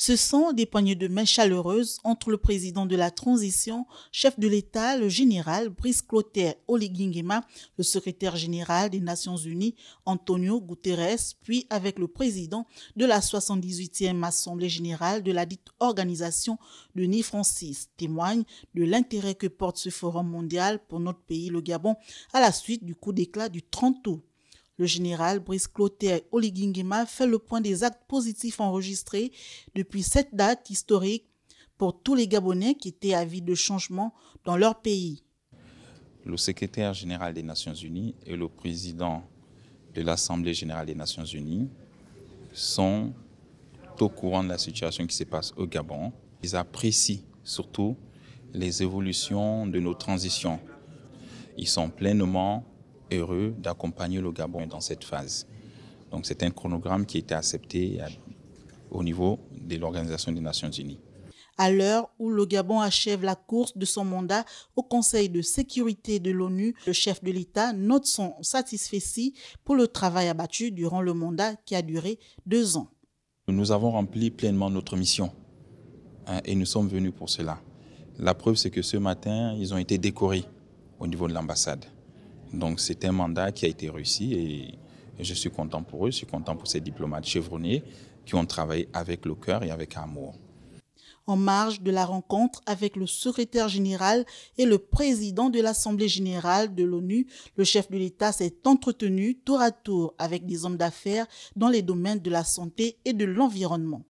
Ce sont des poignées de main chaleureuses entre le président de la transition, chef de l'État, le général Brice Clotaire Oligingema, le secrétaire général des Nations Unies, Antonio Guterres, puis avec le président de la 78e Assemblée générale de la dite organisation, Denis Francis, témoigne de l'intérêt que porte ce forum mondial pour notre pays, le Gabon, à la suite du coup d'éclat du 30 août le général Brice Clotaire Oligingema fait le point des actes positifs enregistrés depuis cette date historique pour tous les Gabonais qui étaient vie de changement dans leur pays. Le secrétaire général des Nations Unies et le président de l'Assemblée générale des Nations Unies sont au courant de la situation qui se passe au Gabon. Ils apprécient surtout les évolutions de nos transitions. Ils sont pleinement heureux d'accompagner le Gabon dans cette phase. Donc c'est un chronogramme qui a été accepté euh, au niveau de l'Organisation des Nations Unies. À l'heure où le Gabon achève la course de son mandat au Conseil de sécurité de l'ONU, le chef de l'État note son satisfait pour le travail abattu durant le mandat qui a duré deux ans. Nous avons rempli pleinement notre mission hein, et nous sommes venus pour cela. La preuve, c'est que ce matin, ils ont été décorés au niveau de l'ambassade. Donc c'est un mandat qui a été réussi et, je suis content pour eux, je suis content pour ces diplomates chevronniers qui ont travaillé avec le cœur et avec amour. En marge de la rencontre avec le secrétaire général et le président de l'Assemblée générale de l'ONU, le chef de l'État s'est entretenu tour à tour avec des hommes d'affaires dans les domaines de la santé et de l'environnement.